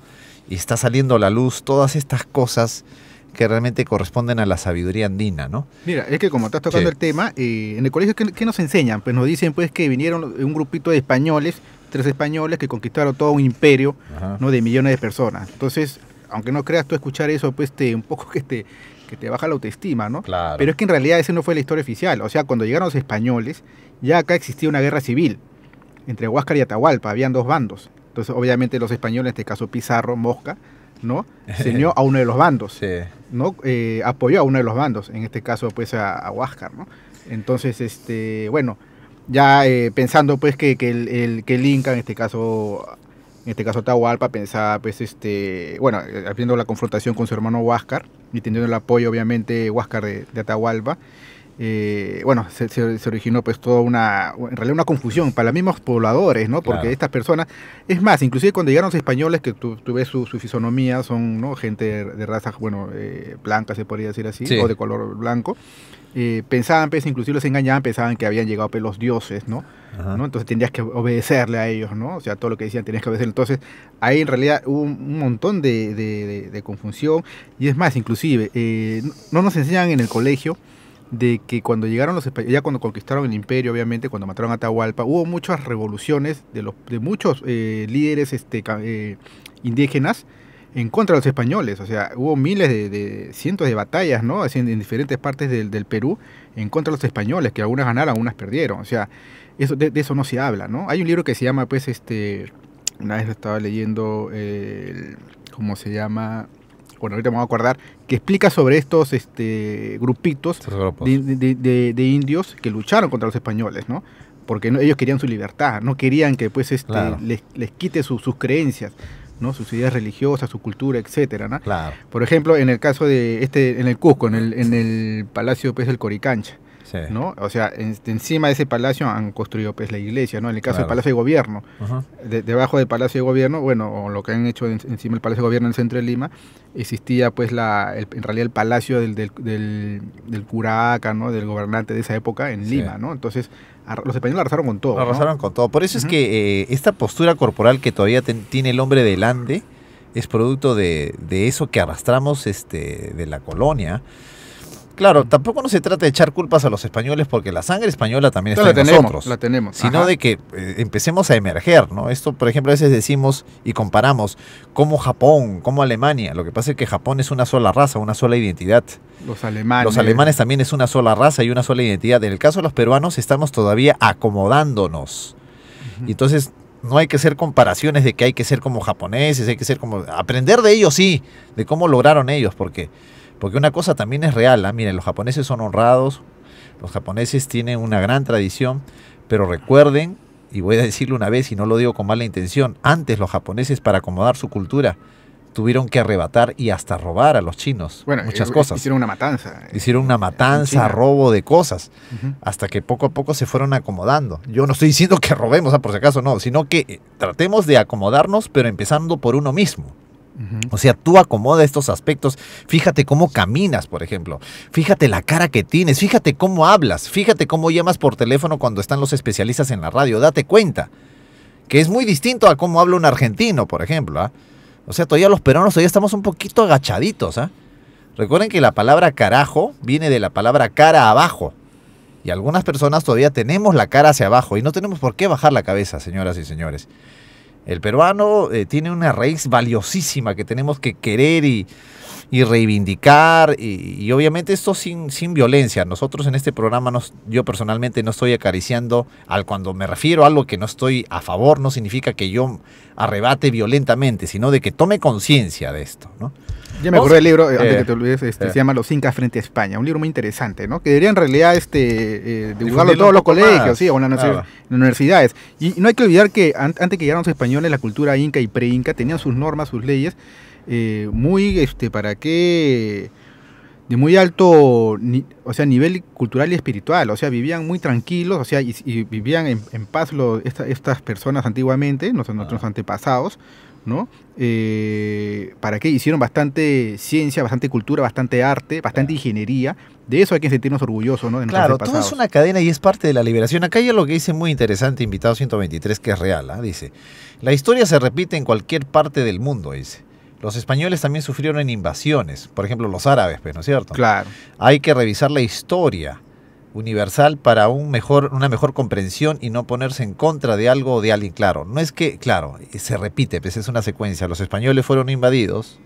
y está saliendo a la luz todas estas cosas que realmente corresponden a la sabiduría andina, ¿no? Mira, es que como estás tocando el tema, eh, en el colegio, ¿qué, nos enseñan? Pues nos dicen pues que vinieron un grupito de españoles, tres españoles que conquistaron todo un imperio, ¿no? De millones de personas. Entonces, aunque no creas tú escuchar eso, pues te, un poco que te, que te baja la autoestima, ¿no? Claro. Pero es que en realidad esa no fue la historia oficial. O sea, cuando llegaron los españoles, ya acá existía una guerra civil entre Huáscar y Atahualpa, habían dos bandos. Entonces, obviamente los españoles, en este caso Pizarro, Mosca, ¿no? Se unió a uno de los bandos. Sí. ¿no? Eh, apoyó a uno de los bandos, en este caso pues a, Huáscar, ¿no? Entonces, este, bueno, ya eh, pensando pues que, el, que Inca, en este caso, en este caso pensaba pues este, bueno, eh, haciendo la confrontación con su hermano Huáscar y teniendo el apoyo obviamente Huáscar de, de Atahualpa, eh, bueno, se, originó pues toda una, en realidad una confusión para los mismos pobladores, ¿no? Porque estas personas, es más, inclusive cuando llegaron los españoles, que tú, ves su, fisonomía, son ¿no? gente de, raza, bueno, eh, blanca se podría decir así, o de color blanco, eh, pensaban, pues, inclusive los engañaban, pensaban que habían llegado pues, los dioses, ¿no? ¿no? Entonces tendrías que obedecerle a ellos, ¿no? O sea, todo lo que decían tenías que obedecer. Entonces, ahí en realidad hubo un montón de, confusión. Y es más, inclusive, no nos enseñan en el colegio de que cuando llegaron los españoles, ya cuando conquistaron el imperio, obviamente, cuando mataron a Atahualpa, hubo muchas revoluciones de, los, de muchos eh, líderes este, eh, indígenas en contra de los españoles. O sea, hubo miles de, cientos de batallas, ¿no? Así en, diferentes partes del, Perú en contra de los españoles, que algunas ganaron, algunas perdieron. O sea, eso, de, eso no se habla, ¿no? Hay un libro que se llama, pues, este, una vez lo estaba leyendo, ¿cómo se llama? bueno, ahorita me voy a acordar, que explica sobre estos este, grupitos de, indios que lucharon contra los españoles, ¿no? Porque ellos querían su libertad, no querían que pues este, les, quite sus creencias. ¿no? sus ideas religiosas, su cultura, etcétera, ¿no? Por ejemplo, en el caso de este, en el Cusco, en el, en el Palacio pues, del Coricancha, o sea, encima de ese palacio han construido pues la iglesia, ¿no? En el caso del Palacio de Gobierno, debajo del Palacio de Gobierno, bueno, o lo que han hecho encima del Palacio de Gobierno en el centro de Lima, existía pues la, en realidad el palacio del, del, del, curaca, Del gobernante de esa época en Lima, ¿no? Entonces, los españoles arrasaron con todo. arrasaron con todo. Por eso es que eh, esta postura corporal que todavía tiene el hombre del Ande es producto de, de eso que arrastramos este, de la colonia. Claro, tampoco no se trata de echar culpas a los españoles porque la sangre española también está en tenemos, nosotros. La tenemos. Sino de que eh, empecemos a emerger, ¿no? Esto, por ejemplo, a veces decimos y comparamos como Japón, como Alemania. Lo que pasa es que Japón es una sola raza, una sola identidad. Los alemanes. Los alemanes también es una sola raza y una sola identidad. En el caso de los peruanos estamos todavía acomodándonos. entonces no hay que hacer comparaciones de que hay que ser como japoneses, hay que ser como... Aprender de ellos, sí, de cómo lograron ellos, porque porque una cosa también es real, ¿ah? miren, los japoneses son honrados, los japoneses tienen una gran tradición, pero recuerden, y voy a decirlo una vez y no lo digo con mala intención, antes los japoneses para acomodar su cultura tuvieron que arrebatar y hasta robar a los chinos muchas eh, cosas. Hicieron una matanza. Eh, hicieron una matanza, robo de cosas, hasta que poco a poco se fueron acomodando. Yo no estoy diciendo que robemos, ah, por si acaso, no, sino que eh, tratemos de acomodarnos, pero empezando por uno mismo. O sea, tú acomoda estos aspectos. Fíjate cómo caminas, por ejemplo. Fíjate la cara que tienes. Fíjate cómo hablas. Fíjate cómo llamas por teléfono cuando están los especialistas en la radio. Date cuenta. Que es muy distinto a cómo habla un argentino, por ejemplo. ¿ah? O sea, todavía los peruanos todavía estamos un poquito agachaditos. ¿ah? Recuerden que la palabra carajo viene de la palabra cara abajo. Y algunas personas todavía tenemos la cara hacia abajo y no tenemos por qué bajar la cabeza, señoras y señores. El peruano eh, tiene una raíz valiosísima que tenemos que querer y, reivindicar y, obviamente esto sin, violencia. Nosotros en este programa, yo personalmente no estoy acariciando al cuando me refiero a algo que no estoy a favor, no significa que yo arrebate violentamente, sino de que tome conciencia de esto. ¿no? Ya me acordé del libro, eh, antes eh, que te olvides, este, eh. se llama Los Incas frente a España, un libro muy interesante, ¿no? Que debería en realidad este, todos los colegios, sí, o las universidades. Y, no hay que olvidar que antes que llegaron los españoles, la cultura inca y pre-inca tenían sus normas, sus leyes, muy, este, ¿para qué? de muy alto o sea, nivel cultural y espiritual, o sea, vivían muy tranquilos, o sea, y, vivían en, paz estas personas antiguamente, nuestros ah. antepasados, ¿no? Eh, ¿Para qué? Hicieron bastante ciencia, bastante cultura, bastante arte, bastante ingeniería. De eso hay que sentirnos orgullosos, ¿no? claro, todo es una cadena y es parte de la liberación. Acá hay algo que dice muy interesante, invitado 123, que es real, ¿ah? dice, la historia se repite en cualquier parte del mundo, dice. Los españoles también sufrieron en invasiones, por ejemplo los árabes, pues, ¿no es cierto? Claro. Hay que revisar la historia universal para un mejor, una mejor comprensión y no ponerse en contra de algo o de alguien. Claro, no es que, claro, se repite, pues es una secuencia. Los españoles fueron invadidos,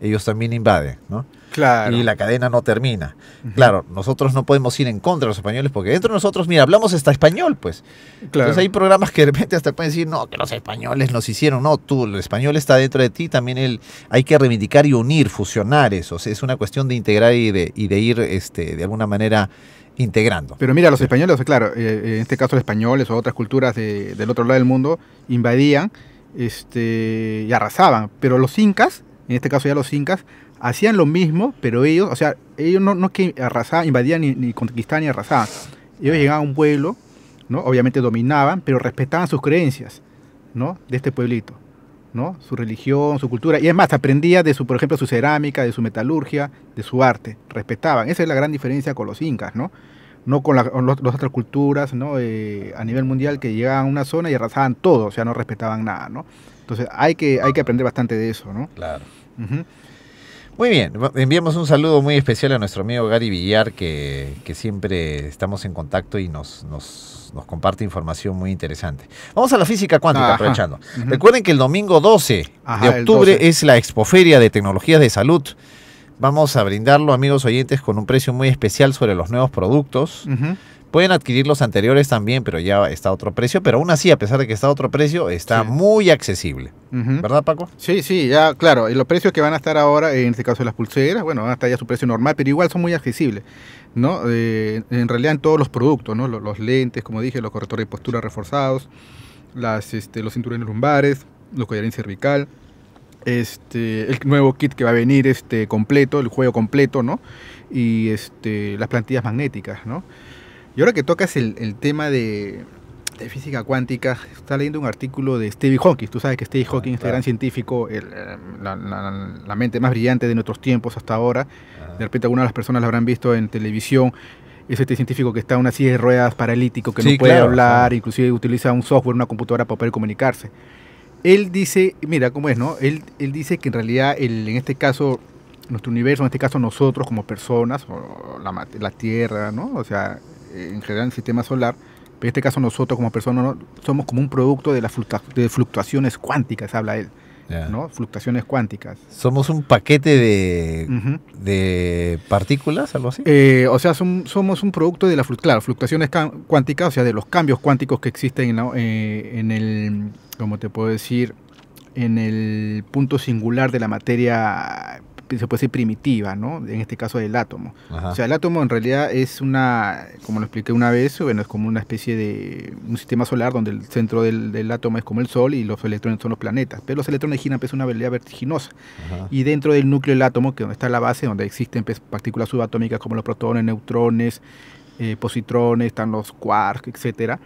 ellos también invaden, ¿no? Claro. Y la cadena no termina. Claro, nosotros no podemos ir en contra de los españoles porque dentro de nosotros, mira, hablamos hasta español, pues. Claro. Entonces hay programas que de repente hasta pueden decir, no, que los españoles nos hicieron. No, tú, el español está dentro de ti, también el, hay que reivindicar y unir, fusionar eso. es una cuestión de integrar y de, y de ir este, de alguna manera integrando. Pero mira, los españoles, claro, eh, eh, en este caso los españoles o otras culturas del otro lado del mundo invadían este, y arrasaban, pero los incas, en este caso ya los incas, hacían lo mismo, pero ellos, o sea, ellos no, no que arrasaban, invadían ni, conquistaban ni arrasaban. Ellos llegaban a un pueblo, ¿no? Obviamente dominaban, pero respetaban sus creencias, ¿no? De este pueblito. ¿no? su religión, su cultura, y más, aprendía de su, por ejemplo, su cerámica, de su metalurgia, de su arte, respetaban. Esa es la gran diferencia con los incas, ¿no? no con las otras culturas ¿no? Eh, a nivel mundial que llegaban a una zona y arrasaban todo, o sea, no respetaban nada. ¿no? Entonces hay que, hay que aprender bastante de eso. ¿no? Claro. Muy bien, enviamos un saludo muy especial a nuestro amigo Gary Villar, que, siempre estamos en contacto y nos, comparte información muy interesante. Vamos a la física cuántica, aprovechando. Recuerden que el domingo 12 de octubre es la Expoferia de Tecnologías de Salud. Vamos a brindarlo, amigos oyentes, con un precio muy especial sobre los nuevos productos. Pueden adquirir los anteriores también, pero ya está a otro precio. Pero aún así, a pesar de que está a otro precio, está muy accesible. ¿Verdad, Paco? Sí, sí, ya, claro. Y los precios que van a estar ahora, en este caso de las pulseras, bueno, van a estar ya su precio normal, pero igual son muy accesibles, ¿no? Eh, en realidad, en todos los productos, ¿no? Los, lentes, como dije, los correctores de postura reforzados, las, este, los cinturones lumbares, los collarines cervical, este, el nuevo kit que va a venir este, completo, el juego completo, ¿no? Y este, las plantillas magnéticas, Y ahora que tocas el, el tema de, física cuántica, está leyendo un artículo de Stevie Hawking. Tú sabes que Stevie ah, Hawking, es el gran científico, eh, la, mente más brillante de nuestros tiempos hasta ahora, ah. de repente algunas de las personas lo habrán visto en televisión, es este científico que está en una silla de ruedas paralítico, que no puede hablar, inclusive utiliza un software, una computadora para poder comunicarse. Él dice, mira cómo es, ¿no? Él, él dice que en realidad, el, en este caso, nuestro universo, en este caso nosotros como personas, o la, la Tierra, ¿no? O sea, eh, en general el sistema solar, pero en este caso nosotros como personas somos como un producto de las fluctuaciones cuánticas, habla él. Fluctuaciones cuánticas. Somos un paquete de, de partículas, algo así. Eh, o sea, somos un producto de las fluctuaciones cuánticas, o sea, de los cambios cuánticos que existen eh, en, el, como te puedo decir? En el punto singular de la materia se puede decir primitiva, ¿no? En este caso del átomo. O sea, el átomo en realidad es una, como lo expliqué una vez, bueno, es como una especie de un sistema solar donde el centro del, átomo es como el Sol y los electrones son los planetas. Pero los electrones giran pues una velocidad vertiginosa. Y dentro del núcleo del átomo, que donde está la base, donde existen pues, partículas subatómicas como los protones, neutrones, eh, positrones, están los quarks, etcétera.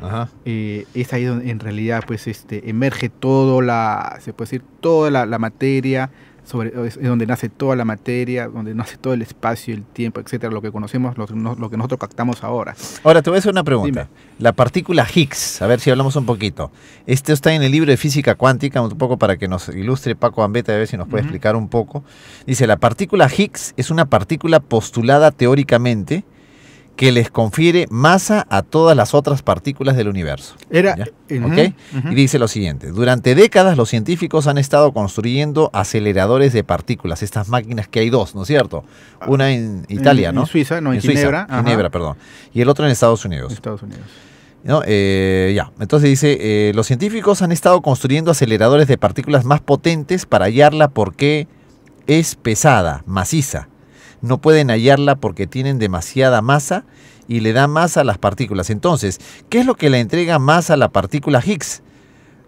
Eh, es ahí donde en realidad pues este emerge toda la, se puede decir, toda la, la materia, sobre, es donde nace toda la materia, donde nace todo el espacio, el tiempo, etcétera, lo que conocemos, lo, que nosotros captamos ahora. Ahora, te voy a hacer una pregunta. La partícula Higgs, a ver si hablamos un poquito. Esto está en el libro de física cuántica, un poco para que nos ilustre Paco Ambeta, a ver si nos puede explicar un poco. Dice, la partícula Higgs es una partícula postulada teóricamente que les confiere masa a todas las otras partículas del universo. Era, Y dice lo siguiente, durante décadas los científicos han estado construyendo aceleradores de partículas, estas máquinas que hay dos, ¿no es cierto? Ah, Una en Italia, ¿no? En Suiza, no, en, Ginebra. Ginebra, perdón. Y el otro en Estados Unidos. Estados Unidos. Eh, ya, entonces dice, eh, los científicos han estado construyendo aceleradores de partículas más potentes para hallarla porque es pesada, maciza no pueden hallarla porque tienen demasiada masa y le da masa a las partículas. Entonces, ¿qué es lo que le entrega masa a la partícula Higgs?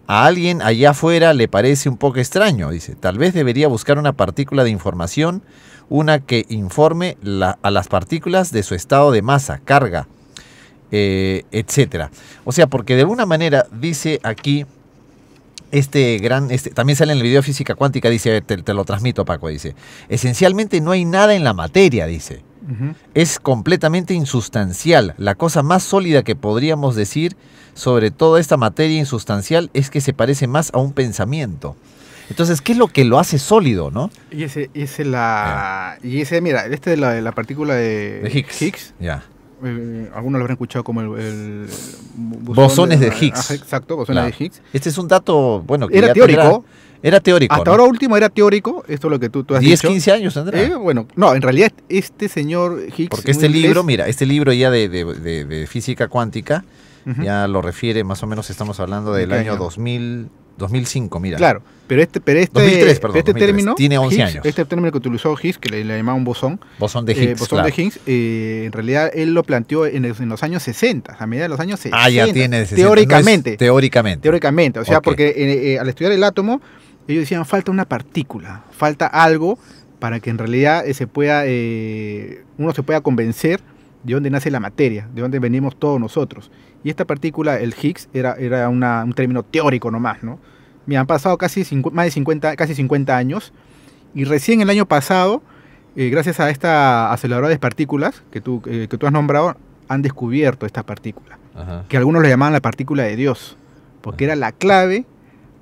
A alguien allá afuera le parece un poco extraño, dice. Tal vez debería buscar una partícula de información, una que informe a las partículas de su estado de masa, carga, eh, etc. O sea, porque de alguna manera dice aquí este gran, este, también sale en el video Física Cuántica, dice, te, lo transmito Paco, dice, esencialmente no hay nada en la materia, dice. Es completamente insustancial. La cosa más sólida que podríamos decir sobre toda esta materia insustancial es que se parece más a un pensamiento. Entonces, ¿qué es lo que lo hace sólido, no? Y ese, y la, eh. y ese, mira, este de la, partícula de, Higgs. Ya. Eh, algunos lo habrán escuchado como el, bosones de, Higgs. exacto, bosones de Higgs. Este es un dato, bueno, era teórico. Era, teórico. Hasta ahora último era teórico, esto es lo que tú, tú has 10, 15 años Andrés eh, bueno, no, en realidad este señor Higgs. Porque este libro, mira, este libro ya de, de, física cuántica, ya lo refiere, más o menos estamos hablando del año 2000. 2005, mira. Claro, pero este, pero este, este término. Tiene 11 años. Este término que utilizó Higgs, que le, un bosón. Bosón de eh, Higgs. bosón de Higgs, eh, en realidad él lo planteó en, los años 60, a medida de los años 60. Ah, ya tiene 60. Teóricamente. teóricamente. Teóricamente, o sea, porque eh, al estudiar el átomo, ellos decían falta una partícula, falta algo para que en realidad se pueda, uno se pueda convencer de dónde nace la materia, de dónde venimos todos nosotros. Y esta partícula, el Higgs, era, era un término teórico nomás, ¿no? me han pasado casi más de 50, casi 50 años y recién el año pasado, eh, gracias a esta aceleradora de partículas que tú, eh, que tú has nombrado, han descubierto esta partícula, que algunos le llamaban la partícula de Dios, porque era la clave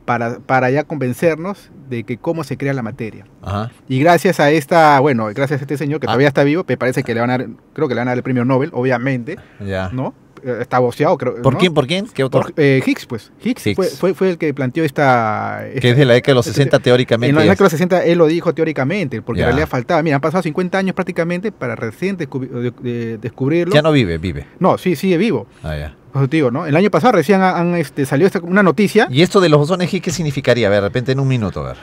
para, para, ya convencernos de que cómo se crea la materia. Ajá. Y gracias a esta, bueno, gracias a este señor que ah. todavía está vivo, me parece que le van a dar, creo que le van a dar el premio Nobel, obviamente, ya ¿no? Eh, está boceado, creo. ¿Por quién? ¿Por quién? ¿Qué autor? Eh, Higgs, pues. Higgs, Fue, el que planteó esta, Que es de la década de los 60 teóricamente. En la década de los 60 él lo dijo teóricamente, porque en realidad faltaba. Mira, han pasado 50 años prácticamente para recién descubrirlo. Ya no vive, vive. No, sí, sigue vivo. Ah, ya. Pues, ¿no? El año pasado recién han, este, salió una noticia. ¿Y esto de los bosones Higgs qué significaría? A ver, de repente en un minuto, a ver.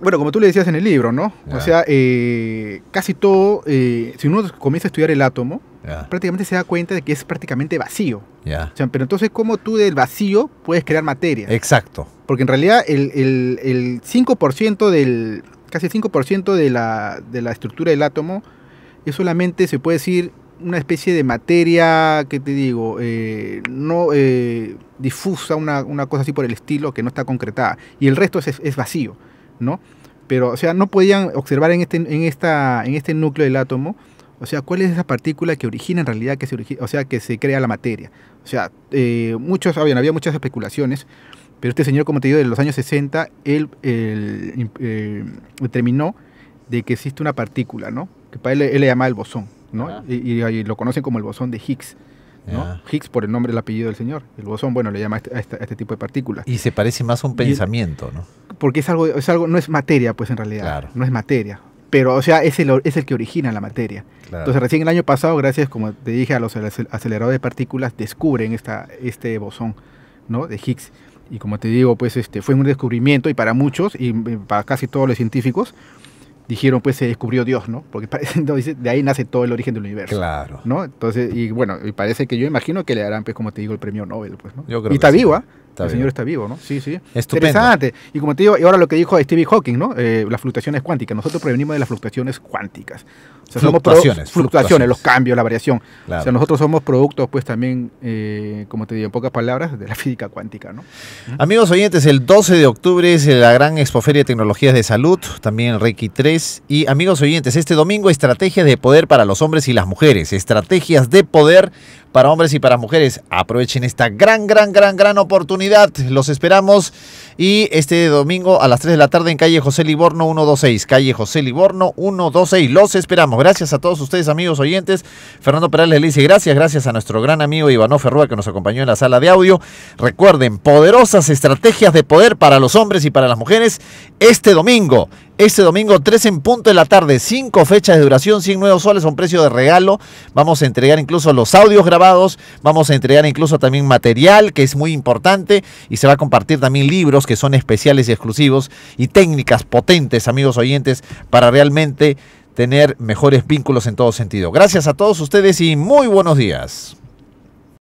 Bueno, como tú le decías en el libro, ¿no? O sea, eh, casi todo, si uno comienza a estudiar el átomo, prácticamente se da cuenta de que es prácticamente vacío. pero entonces, ¿cómo tú del vacío puedes crear materia? Exacto. Porque en realidad el, el, 5% del, casi 5% de la, estructura del átomo es solamente, se puede decir, una especie de materia, que te digo? Eh, no eh, difusa, una, cosa así por el estilo, que no está concretada. Y el resto es, vacío, ¿no? Pero, o sea, no podían observar en este, en, esta, en este núcleo del átomo o sea, ¿cuál es esa partícula que origina en realidad, que se origina, o sea, que se crea la materia? O sea, eh, muchos, habían, ah, había muchas especulaciones, pero este señor, como te digo, de los años 60, él, eh, determinó de que existe una partícula, ¿no? Que para él, le llamaba el bosón, ¿no? Y, lo conocen como el bosón de Higgs. ¿no? Higgs por el nombre, el apellido del señor. El bosón, bueno, le llama a este, este, este tipo de partículas. Y se parece más a un pensamiento, ¿no? Porque es algo, es algo, no es materia, pues en realidad. Claro. No es materia pero o sea, es el, es el que origina la materia. Entonces, recién el año pasado, gracias, como te dije, a los aceleradores de partículas, descubren esta, este bosón ¿no? de Higgs. Y como te digo, pues este fue un descubrimiento y para muchos, y para casi todos los científicos, dijeron pues se descubrió Dios, ¿no? Porque de ahí nace todo el origen del universo. Claro. ¿No? Entonces, y bueno, y parece que yo imagino que le darán pues como te digo el premio Nobel, pues, ¿no? Yo creo y está viva, ¿ah? el Señor está vivo, ¿no? Sí, sí. Estupendo. Interesante. Y como te digo, y ahora lo que dijo Stevie Hawking, ¿no? Eh, las fluctuaciones cuánticas. Nosotros provenimos de las fluctuaciones cuánticas. O sea, fluctuaciones, somos fluctuaciones, fluctuaciones, los cambios, la variación. O sea, nosotros somos productos, pues también, eh, como te digo, en pocas palabras, de la física cuántica, ¿no? Amigos oyentes, el 12 de octubre es la gran Expoferia de Tecnologías de Salud, también Reiki 3. Y amigos oyentes, este domingo, estrategias de poder para los hombres y las mujeres. Estrategias de poder para hombres y para mujeres. Aprovechen esta gran, gran, gran, gran oportunidad. Los esperamos y este domingo a las 3 de la tarde en calle José Liborno 126. Calle José Liborno 126. Los esperamos. Gracias a todos ustedes, amigos oyentes. Fernando Perales le dice gracias, gracias a nuestro gran amigo Ivano Ferrua que nos acompañó en la sala de audio. Recuerden, poderosas estrategias de poder para los hombres y para las mujeres este domingo este domingo, 3 en punto de la tarde, cinco fechas de duración, 100 nuevos soles son un precio de regalo. Vamos a entregar incluso los audios grabados, vamos a entregar incluso también material que es muy importante y se va a compartir también libros que son especiales y exclusivos y técnicas potentes, amigos oyentes, para realmente tener mejores vínculos en todo sentido. Gracias a todos ustedes y muy buenos días.